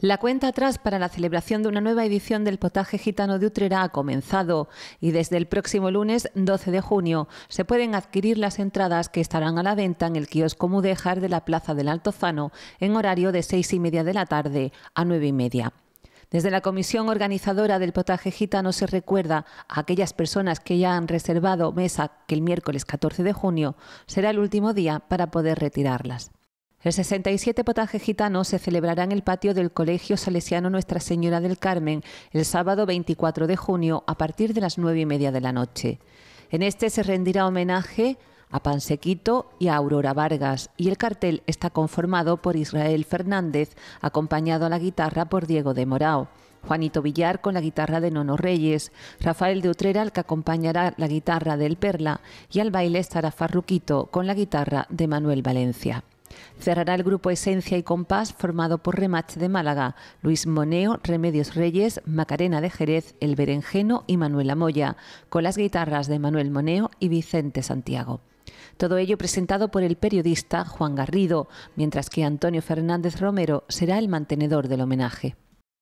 La cuenta atrás para la celebración de una nueva edición del potaje gitano de Utrera ha comenzado y desde el próximo lunes 12 de junio se pueden adquirir las entradas que estarán a la venta en el kiosco mudejar de la Plaza del Altozano en horario de seis y media de la tarde a nueve y media. Desde la comisión organizadora del potaje gitano se recuerda a aquellas personas que ya han reservado mesa que el miércoles 14 de junio será el último día para poder retirarlas. El 67 potaje gitano se celebrará en el patio del Colegio Salesiano Nuestra Señora del Carmen el sábado 24 de junio a partir de las 9 y media de la noche. En este se rendirá homenaje a Pansequito y a Aurora Vargas y el cartel está conformado por Israel Fernández, acompañado a la guitarra por Diego de Morao. Juanito Villar con la guitarra de Nono Reyes, Rafael de Utrera al que acompañará la guitarra del Perla y al baile estará Farruquito con la guitarra de Manuel Valencia. Cerrará el grupo Esencia y Compás formado por Remache de Málaga, Luis Moneo, Remedios Reyes, Macarena de Jerez, El Berenjeno y Manuela Moya, con las guitarras de Manuel Moneo y Vicente Santiago. Todo ello presentado por el periodista Juan Garrido, mientras que Antonio Fernández Romero será el mantenedor del homenaje.